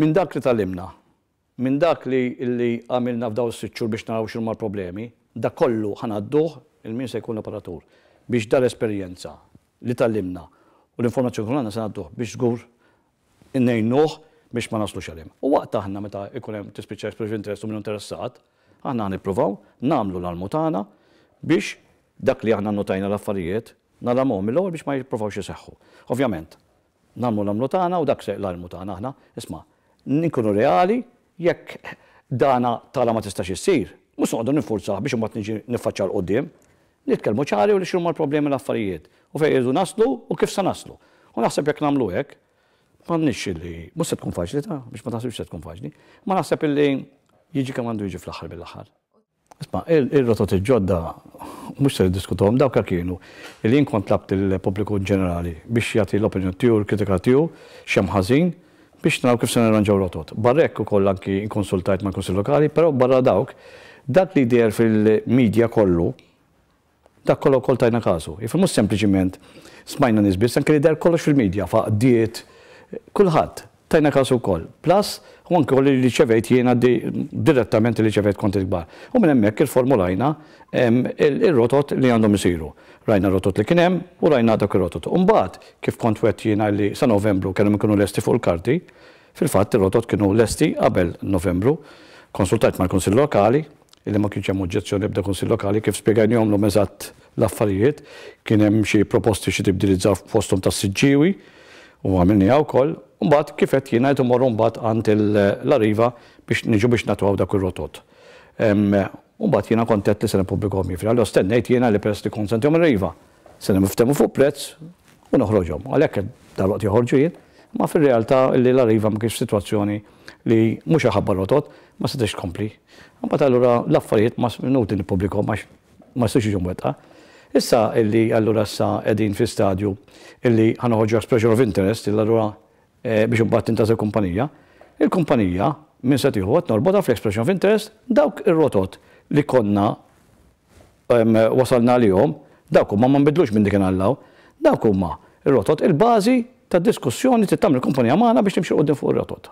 Minn dak li tal-imna, minn dak li illi għamilna f'daw s-sitxur biex naraw mal problemi, da kollu ħanadduħ il-min se jkun operatur biex dar esperienza li tal-imna u l-informazzjoni kollha se nadduh biex żgur innejnuħ biex ma naslu xalim. U waqt aħna meta ikun hemm tispiċċa espress interess u minn interessat, aħna nippruvaw nagħmlu l-almutana biex dak li aħna notajna l-affarijiet naramhom mill-ewwel biex ma jippruvawx iseħħu. Ovvjament, nagħmlu l-almutana u dak se l-almutana aħna, isma' Ninkunu reali, jekk dana tala ma tistax issir, Mus noqdu nifurzaħ biex imbagħad niġi niffaċċa l qoddim nitkellmu ċari u li xinu mal-problemi l-affarijiet. U fej jizu naslu u kif sa naslu. U naħseb jekk nagħmlu hekk, ma nix li, mhux se tkun faċli ta' biex ma taħsibx se tkun faċli, ma naħseb illi jiġi kemm għandu jiġi fl-aħħar bil-aħħar. Isma, il-rotot il-ġodda, mux se għom, dawk kienu, il jinkont kont labt il-pubbliku ġenerali biex jagħti l opinjon tiegħu, l-kritika tiegħu, xemħazin, ħażin, biex naraw kif se nirranġaw rotot. Barrek u koll anki inkonsultajt ma' konsil lokali, pero barra dawk, dak li der fil-medja kollu, dak kollu koll tajna kazu. Ifmu sempliciment smajna nisbis, anki li der kollox fil-medja, faqdiet, kullħat tajna kasu kol. Plus, u anke li li ċevejt jiena direttament li ċevejt konti gbar. U minn hemmhekk il-formulajna il-rotot li għandhom isiru. Rajna rotot li kienem u rajna dak il-rotot. Umbat, kif kont wet jiena li sa novembru kienu l lesti fuq il-karti, fil-fatt il-rotot kienu lesti qabel novembru, konsultajt mal konsil lokali, illi ma kienx hemm oġġezzjoni b'da konsil lokali kif spjegajnihom l eżatt l-affarijiet, kien hemm xi proposti xi tibdilizzaw f'postom tas-siġġiewi u għamilni wkoll Mbagħad kif qed jiena qed imorru mbagħad l-arriva biex niġu biex nagħtu dak ir-rotot. Mbagħad jiena kontet li se għom jifri. Allora stennejt jiena li peress li konsentihom ir-riva. Se miftemu fuq prezz u noħroġhom. Għalhekk dalwaqt joħorġu jien, ma fir-realtà li l-arriva ma kiex sitwazzjoni li mhux ħabba rotot ma setax kompli. Mbagħad allura l-affarijiet ma minuti nippubblikhom ma setax jiġu wetqa. Issa illi allura sa edin fi stadju illi ħanoħorġu pressure of interest, illi allura Eh, biex imbagħad tintaż il-kumpanija. Il-kumpanija minn se tieħu norbota fl-expression of interest dawk ir-rotot li konna wasalna lihom, dawk huma ma nbidlux minn dikin għallaw, dawk huma ir-rotot il-bażi ta' diskussjoni tagħmel il-kumpanija magħna biex timxi qudiem fuq ir-rotot.